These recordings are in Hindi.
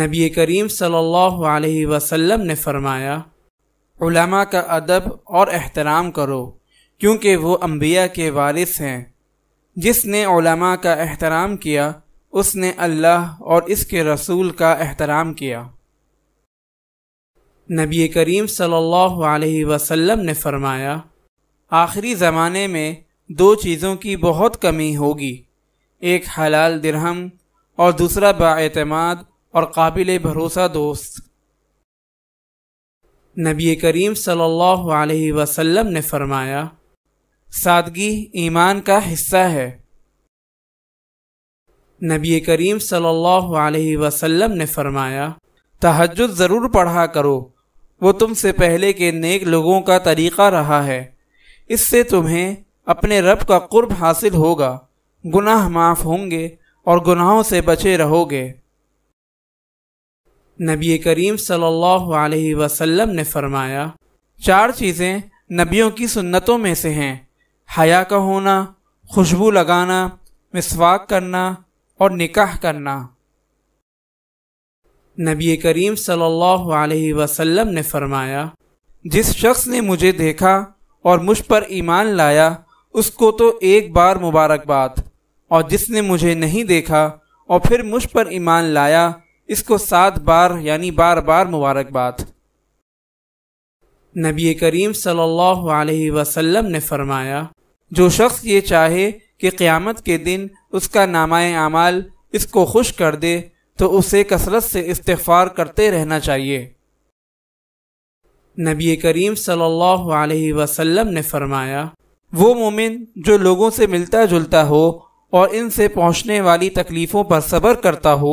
नबी करीम सल्लल्लाहु अलैहि वसल्लम ने फरमाया उलमा का अदब और अहतराम करो क्योंकि वो अम्बिया के वारिस हैं जिसने उलमा का अहतराम किया उसने अल्लाह और इसके रसूल का अहतराम किया नबी करीम सल्लल्लाहु अलैहि वसल्लम ने फरमाया आखिरी ज़माने में दो चीज़ों की बहुत कमी होगी एक हलाल दिरहम और दूसरा बातमाद और काबिल भरोसा दोस्त नबी करीम सल्लल्लाहु अलैहि वसल्लम ने फरमाया सादगी ईमान का हिस्सा है नबी करीम सल्लल्लाहु अलैहि वसल्लम ने फरमाया तहजद ज़रूर पढ़ा करो वो तुमसे पहले के नेक लोगों का तरीक़ा रहा है इससे तुम्हें अपने रब का कुर्ब हासिल होगा गुनाह माफ़ होंगे और गुनाहों से बचे रहोगे नबी करीम सल्लल्लाहु अलैहि वसल्लम ने फरमाया चार चीज़ें नबियों की सुन्नतों में से हैं हया का होना खुशबू लगाना मिसवाक करना और निकाह करना नबी करीम सल्लल्लाहु अलैहि वसल्लम ने फरमाया जिस शख्स ने मुझे देखा और मुझ पर ईमान लाया उसको तो एक बार मुबारकबाद और जिसने मुझे नहीं देखा और फिर मुझ पर ईमान लाया इसको सात बार यानी बार बार मुबारकबाद नबी करीम सल्लल्लाहु अलैहि वसल्लम ने फरमाया जो शख्स ये चाहे कि क़यामत के दिन उसका नामाय आमाल इसको खुश कर दे तो उसे कसरत से इस्तफ़ार करते रहना चाहिए नबी करीम सल्लल्लाहु अलैहि वसल्लम ने फरमाया वो मोमिन जो लोगों से मिलता जुलता हो और इनसे पहुंचने वाली तकलीफ़ों पर सब्र करता हो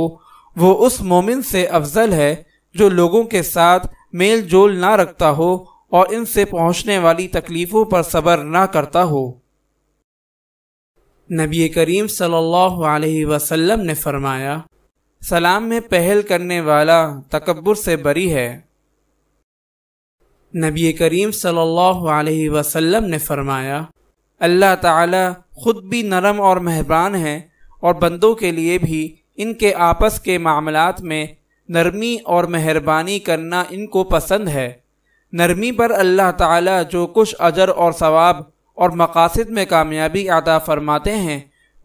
वो उस मोमिन से अफजल है जो लोगों के साथ मेल जोल ना रखता हो और इनसे पहुंचने वाली तकलीफ़ों पर सब्र ना करता हो नबी करीम सल्लल्लाहु अलैहि वसल्लम ने फरमाया सलाम में पहल करने वाला तकबर से बरी है नबी करीम सल्लल्लाहु अलैहि वसल्लम ने फरमाया अल्लाह ताला ख़ुद भी नरम और मेहरबान है और बंदों के लिए भी इनके आपस के मामलात में नरमी और मेहरबानी करना इनको पसंद है नरमी पर अल्लाह ताला जो कुछ अजर और सवाब और मकासद में कामयाबी अदा फरमाते हैं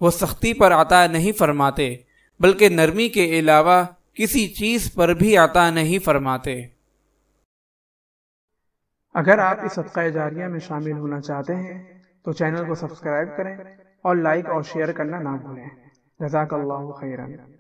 वो सख्ती पर अता नहीं फरमाते बल्कि नरमी के अलावा किसी चीज़ पर भी अता नहीं फरमाते अगर आप इस सदका जारिया में शामिल होना चाहते हैं तो चैनल को सब्सक्राइब करें और लाइक और शेयर करना ना भूलें जजाक खैरन